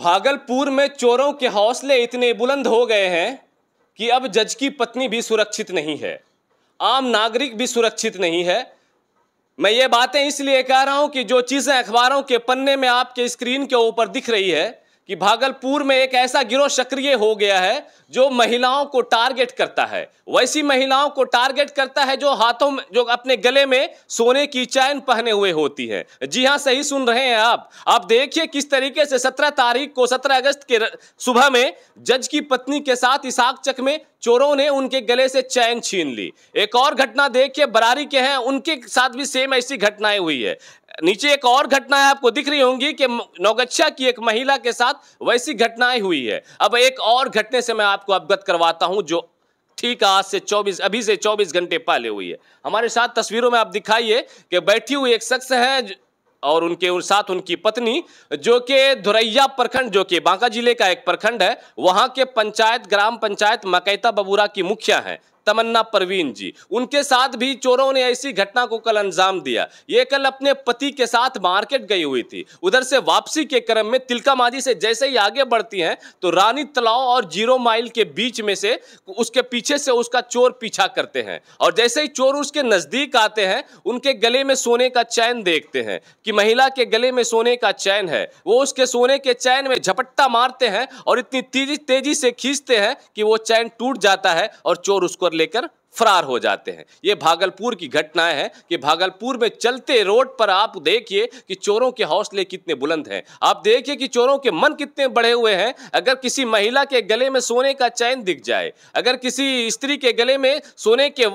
भागलपुर में चोरों के हौसले इतने बुलंद हो गए हैं कि अब जज की पत्नी भी सुरक्षित नहीं है आम नागरिक भी सुरक्षित नहीं है मैं ये बातें इसलिए कह रहा हूँ कि जो चीज़ें अखबारों के पन्ने में आपके स्क्रीन के ऊपर दिख रही है कि भागलपुर में एक ऐसा गिरोह सक्रिय हो गया है जो महिलाओं को टारगेट करता है वैसी महिलाओं को टारगेट करता है जो हाथों में जो अपने गले में सोने की चैन पहने हुए होती है जी हाँ सही सुन रहे हैं आप आप देखिए किस तरीके से सत्रह तारीख को सत्रह अगस्त के सुबह में जज की पत्नी के साथ इसाक चक में चोरों ने उनके गले से चैन छीन ली एक और घटना देखिए बरारी के हैं उनके साथ भी सेम ऐसी घटनाएं हुई है नीचे एक और घटना आपको दिख रही होंगी कि नौगछा की एक महिला के साथ वैसी घटनाएं हुई है अब एक और घटने से मैं आपको अवगत करवाता हूं जो ठीक आज से 24 अभी से 24 घंटे पहले हुई है हमारे साथ तस्वीरों में आप दिखाइए कि बैठी हुई एक शख्स है और उनके उन साथ उनकी पत्नी जो कि धुरैया प्रखंड जो कि बांका जिले का एक प्रखंड है वहां के पंचायत ग्राम पंचायत मकैता बबूरा की मुखिया हैं तमन्ना परवीन जी उनके साथ भी चोरों ने ऐसी घटना को कल अंजाम दिया ये कल अपने पति के साथ मार्केट गई हुई थी उधर से वापसी के क्रम में तिलका माझी से जैसे ही आगे बढ़ती हैं तो रानी तलाव और जीरो माइल के बीच में से उसके पीछे से उसका चोर पीछा करते हैं और जैसे ही चोर उसके नजदीक आते हैं उनके गले में सोने का चैन देखते हैं कि महिला के गले में सोने का चैन है वो उसके सोने के चैन में झपट्टा मारते हैं और इतनी तेजी तेजी से खींचते हैं कि वो चैन टूट जाता है और चोर उसको लेकर फरार हो जाते हैं ये भागलपुर की घटना है कि भागलपुर में चलते रोड पर आप देखिए कि चोरों के हौसले कितने बुलंद हैं आप देखिए कि चोरों के मन कितने बड़े हुए हैं अगर किसी महिला के गले में सोने का चैन दिख जाए अगर किसी स्त्री के गले में सोने के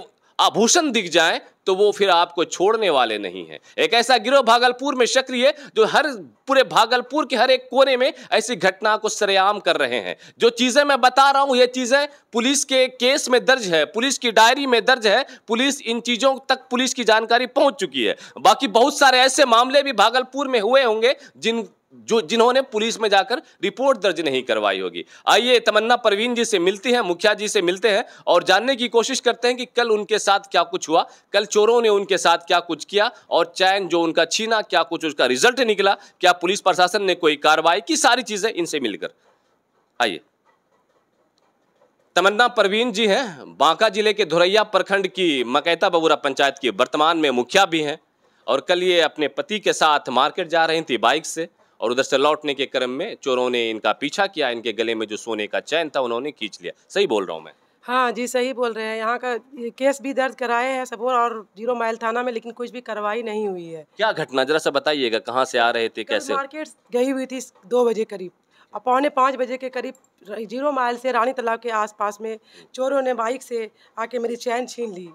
आभूषण दिख जाए तो वो फिर आपको छोड़ने वाले नहीं है एक ऐसा गिरोह भागलपुर में सक्रिय जो हर पूरे भागलपुर के हर एक कोने में ऐसी घटना को सरेआम कर रहे हैं जो चीज़ें मैं बता रहा हूँ ये चीज़ें पुलिस के केस में दर्ज है पुलिस की डायरी में दर्ज है पुलिस इन चीज़ों तक पुलिस की जानकारी पहुंच चुकी है बाकी बहुत सारे ऐसे मामले भी भागलपुर में हुए होंगे जिन जो जिन्होंने पुलिस में जाकर रिपोर्ट दर्ज नहीं करवाई होगी आइए तमन्ना परवीन जी से मिलती हैं मुखिया जी से मिलते हैं और जानने की कोशिश करते हैं कि कल उनके साथ क्या कुछ हुआ कल चोरों ने उनके साथ क्या कुछ किया और चैन जो उनका छीना क्या कुछ उसका रिजल्ट निकला क्या पुलिस प्रशासन ने कोई कार्रवाई की सारी चीजें इनसे मिलकर आइए तमन्ना परवीन जी हैं बांका जिले के धुरैया प्रखंड की मकैता बबूरा पंचायत की वर्तमान में मुखिया भी हैं और कल ये अपने पति के साथ मार्केट जा रही थी बाइक से और उधर से लौटने के क्रम में चोरों ने इनका पीछा किया इनके गले में जो सोने का चैन था उन्होंने खींच लिया सही बोल रहा हूँ मैं हाँ जी सही बोल रहे हैं यहाँ का केस भी दर्ज कराए हैं सबोर और जीरो माइल थाना में लेकिन कुछ भी कार्रवाई नहीं हुई है क्या घटना जरा सा बताइएगा कहाँ से आ रहे थे कैसे मार्केट गई हुई थी दो बजे करीब और पौने पाँच बजे के करीब जीरो माइल से रानी तालाब के आसपास में चोरों ने बाइक से आके मेरी चैन छीन ली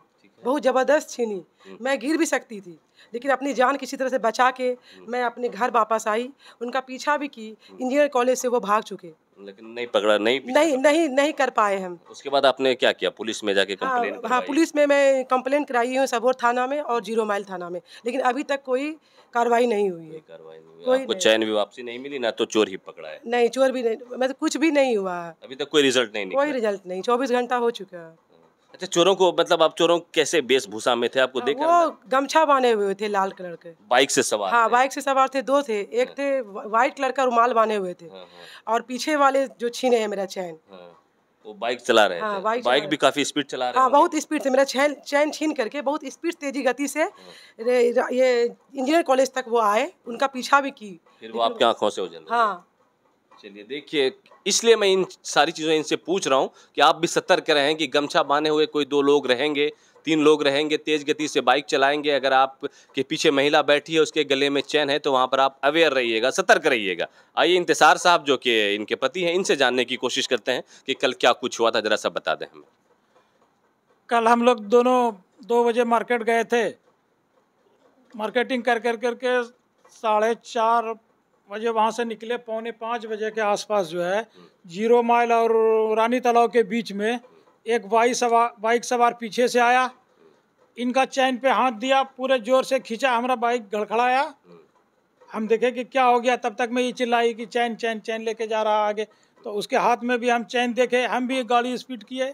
बहुत ज़बरदस्त छीनी हम्म। मैं गिर भी सकती थी लेकिन अपनी जान किसी तरह से बचा के हम्म। मैं अपने घर वापस आई उनका पीछा भी की हम्म। इंजीनियर कॉलेज से वो भाग चुके लेकिन नहीं पकड़ा नहीं नहीं नहीं नहीं कर पाए हम उसके बाद आपने क्या किया पुलिस में जाके हाँ, हाँ पुलिस में मैं कंप्लेन कराई हूँ सबोर थाना में और जीरो माइल थाना में लेकिन अभी तक कोई कार्रवाई नहीं हुई है कोई आपको चैन भी वापसी नहीं मिली ना तो चोर ही पकड़ा है नहीं चोर भी नहीं मतलब कुछ भी नहीं हुआ अभी तक कोई रिजल्ट नहीं कोई रिजल्ट नहीं चौबीस घंटा हो चुका है अच्छा चोरों को मतलब आप चोरों कैसे वेशभूषा में थे आपको हाँ, देखा वो गमछा बांधे हुए थे लाल कलर के बाइक से सवार हाँ बाइक से सवार थे दो थे एक हाँ। थे व्हाइट कलर का रुमाल बांधे हुए थे हाँ, और पीछे वाले जो छीने हैं मेरा चैन वो बाइक चला रहे हाँ, थे बाइक, बाइक भी काफी स्पीड चला रहे हाँ बहुत स्पीड से मेरा चैन चैन छीन करके बहुत स्पीड तेजी गति से ये इंजीनियर कॉलेज तक वो आए उनका पीछा भी की फिर वो आपकी आंखों से हो जाए हाँ चलिए देखिए इसलिए मैं इन सारी चीज़ें इनसे पूछ रहा हूँ कि आप भी सतर्क रहें कि गमछा बांधे हुए कोई दो लोग रहेंगे तीन लोग रहेंगे तेज़ गति से बाइक चलाएंगे अगर आप के पीछे महिला बैठी है उसके गले में चैन है तो वहाँ पर आप अवेयर रहिएगा सतर्क रहिएगा आइए इंतज़ार साहब जो कि इनके पति हैं इनसे जानने की कोशिश करते हैं कि कल क्या कुछ हुआ था ज़रा सब बता दें हमें कल हम लोग दोनों दो बजे मार्केट गए थे मार्केटिंग कर कर करके साढ़े चार मुझे वहाँ से निकले पौने पाँच बजे के आसपास जो है जीरो माइल और रानी तालाब के बीच में एक बाइक सवार बाइक सवार पीछे से आया इनका चैन पे हाथ दिया पूरे जोर से खींचा हमारा बाइक गड़खड़ाया हम देखे कि क्या हो गया तब तक मैं ये चिल्लाई कि चैन चैन चैन लेके जा रहा आगे तो उसके हाथ में भी हम चैन देखे हम भी गाड़ी स्पीड किए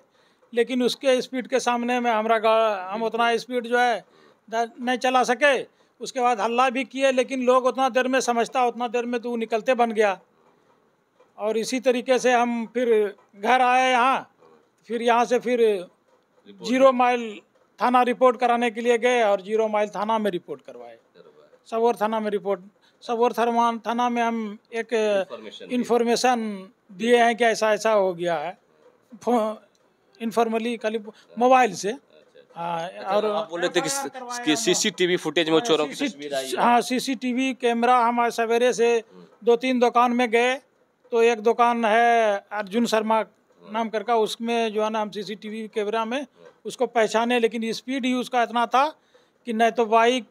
लेकिन उसके स्पीड के सामने में हमारा हम उतना स्पीड जो है नहीं चला सके उसके बाद हल्ला भी किए लेकिन लोग उतना देर में समझता उतना देर में तो वो निकलते बन गया और इसी तरीके से हम फिर घर आए यहाँ फिर यहाँ से फिर जीरो माइल थाना रिपोर्ट कराने के लिए गए और जीरो माइल थाना में रिपोर्ट करवाए सबोर थाना में रिपोर्ट सबोर थरमान थाना में हम एक इन्फॉर्मेशन दिए हैं कि ऐसा ऐसा हो गया है इन्फॉर्मली खाली मोबाइल से हाँ, तो और आप बोले थे कि सीसीटीवी फुटेज में हाँ, चोरों की तस्वीर आई हाँ सीसीटीवी कैमरा हम आज सवेरे से हम्म। दो तीन दुकान में गए तो एक दुकान है अर्जुन शर्मा हम्म। नाम करके उसमें जो है ना हम सीसीटीवी कैमरा में हम्म। उसको पहचाने लेकिन स्पीड ही उसका इतना था कि न तो बाइक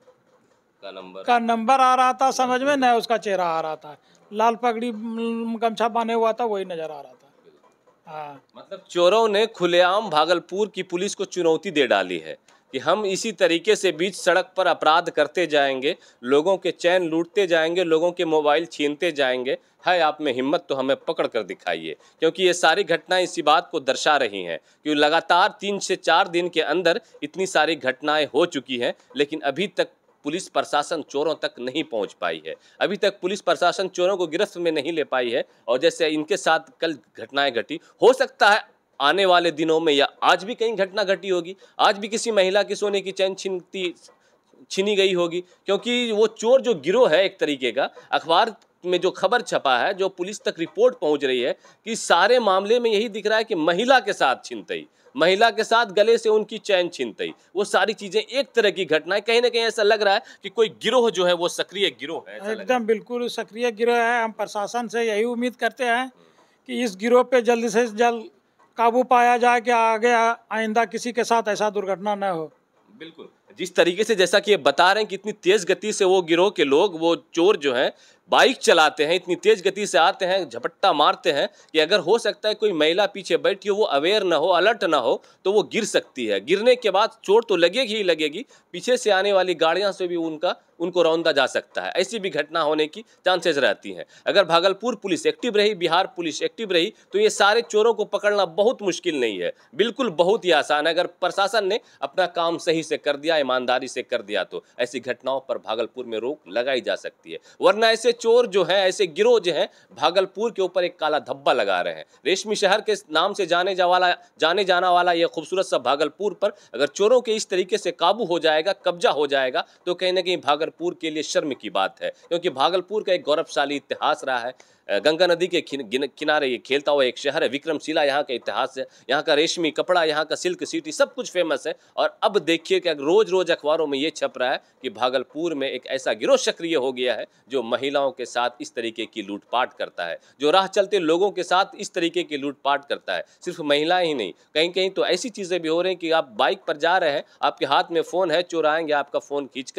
का नंबर का नंबर आ रहा था समझ में न उसका चेहरा आ रहा था लाल पगड़ी गमछा बांधे हुआ था वही नज़र आ रहा था हाँ। मतलब चोरों ने खुलेआम भागलपुर की पुलिस को चुनौती दे डाली है कि हम इसी तरीके से बीच सड़क पर अपराध करते जाएंगे लोगों के चैन लूटते जाएंगे लोगों के मोबाइल छीनते जाएंगे है आप में हिम्मत तो हमें पकड़ कर दिखाइए क्योंकि ये सारी घटनाएं इसी बात को दर्शा रही हैं कि लगातार तीन से चार दिन के अंदर इतनी सारी घटनाएं हो चुकी हैं लेकिन अभी तक पुलिस प्रशासन चोरों तक नहीं पहुंच पाई है अभी तक पुलिस प्रशासन चोरों को गिरफ्त में नहीं ले पाई है और जैसे इनके साथ कल घटनाएं घटी हो सकता है आने वाले दिनों में या आज भी कहीं घटना घटी होगी आज भी किसी महिला के सोने की चैन छिनती छिनी गई होगी क्योंकि वो चोर जो गिरोह है एक तरीके का अखबार में जो खबर छपा है जो पुलिस तक रिपोर्ट पहुंच रही है कि सारे मामले में यही दिख रहा है कि महिला के साथ छिनतई महिला के साथ गले से उनकी चैन छीनतई वो सारी चीजें एक तरह की घटना है कहीं ना कहीं ऐसा लग रहा है कि कोई गिरोह जो है वो सक्रिय गिरोह है एकदम बिल्कुल सक्रिय गिरोह है हम प्रशासन से यही उम्मीद करते हैं कि इस गिरोह पे जल्द से जल्द काबू पाया जाए कि आगे आइंदा किसी के साथ ऐसा दुर्घटना न हो बिल्कुल जिस तरीके से जैसा कि ये बता रहे हैं कि इतनी तेज़ गति से वो गिरोह के लोग वो चोर जो हैं बाइक चलाते हैं इतनी तेज़ गति से आते हैं झपट्टा मारते हैं कि अगर हो सकता है कोई महिला पीछे बैठी हो वो अवेयर ना हो अलर्ट ना हो तो वो गिर सकती है गिरने के बाद चोट तो लगेगी ही लगेगी पीछे से आने वाली गाड़ियाँ से भी उनका उनको रौंदा जा सकता है ऐसी भी घटना होने की चांसेस रहती हैं अगर भागलपुर पुलिस एक्टिव रही बिहार पुलिस एक्टिव रही तो ये सारे चोरों को पकड़ना बहुत मुश्किल नहीं है बिल्कुल बहुत ही आसान है अगर प्रशासन ने अपना काम सही से कर दिया ईमानदारी से कर दिया तो ऐसी घटनाओं पर भागलपुर में रोक लगाई जा सकती है वरना ऐसे चोर जो हैं ऐसे गिरोह जो हैं भागलपुर के ऊपर एक काला धब्बा लगा रहे हैं रेशमी शहर के नाम से जाने जा वाला जाने जाना वाला यह खूबसूरत सा भागलपुर पर अगर चोरों के इस तरीके से काबू हो जाएगा कब्जा हो जाएगा तो कहीं ना कहीं भागलपुर के लिए शर्म की बात है क्योंकि भागलपुर का एक गौरवशाली इतिहास रहा है गंगा नदी के किनारे ये खेलता हुआ एक शहर है विक्रमशिला यहाँ का इतिहास है यहाँ का रेशमी कपड़ा यहाँ का सिल्क सिटी सब कुछ फेमस है और अब देखिए कि रोज रोज़ अखबारों में ये छप रहा है कि भागलपुर में एक ऐसा गिरोह सक्रिय हो गया है जो महिलाओं के साथ इस तरीके की लूटपाट करता है जो राह चलते लोगों के साथ इस तरीके की लूटपाट करता है सिर्फ महिलाएं ही नहीं कहीं कहीं तो ऐसी चीज़ें भी हो रही हैं कि आप बाइक पर जा रहे हैं आपके हाथ में फ़ोन है चोर आएंगे आपका फ़ोन खींच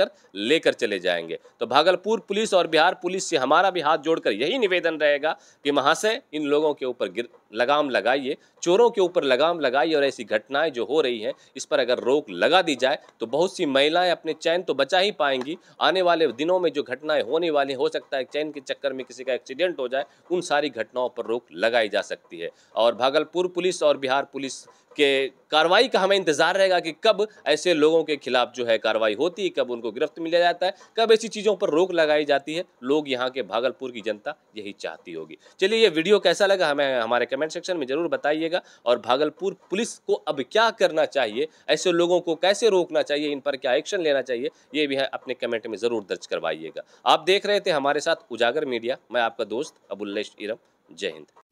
लेकर चले जाएंगे तो भागलपुर पुलिस और बिहार पुलिस से हमारा भी हाथ जोड़कर यही निवेदन रहेगा कि महाशय इन लोगों के ऊपर लगाम लगाइए चोरों के ऊपर लगाम लगाइए और ऐसी घटनाएं जो हो रही हैं इस पर अगर रोक लगा दी जाए तो बहुत सी महिलाएं अपने चैन तो बचा ही पाएंगी आने वाले दिनों में जो घटनाएं होने वाली हो सकता है चैन के चक्कर में किसी का एक्सीडेंट हो जाए उन सारी घटनाओं पर रोक लगाई जा सकती है और भागलपुर पुलिस और बिहार पुलिस कि कार्रवाई का हमें इंतज़ार रहेगा कि कब ऐसे लोगों के खिलाफ जो है कार्रवाई होती है कब उनको गिरफ्त में लिया जाता है कब ऐसी चीज़ों पर रोक लगाई जाती है लोग यहाँ के भागलपुर की जनता यही चाहती होगी चलिए ये वीडियो कैसा लगा हमें हमारे कमेंट सेक्शन में ज़रूर बताइएगा और भागलपुर पुलिस को अब क्या करना चाहिए ऐसे लोगों को कैसे रोकना चाहिए इन पर क्या एक्शन लेना चाहिए ये भी है अपने कमेंट में ज़रूर दर्ज करवाइएगा आप देख रहे थे हमारे साथ उजागर मीडिया मैं आपका दोस्त अबुल्लेश इरम जय हिंद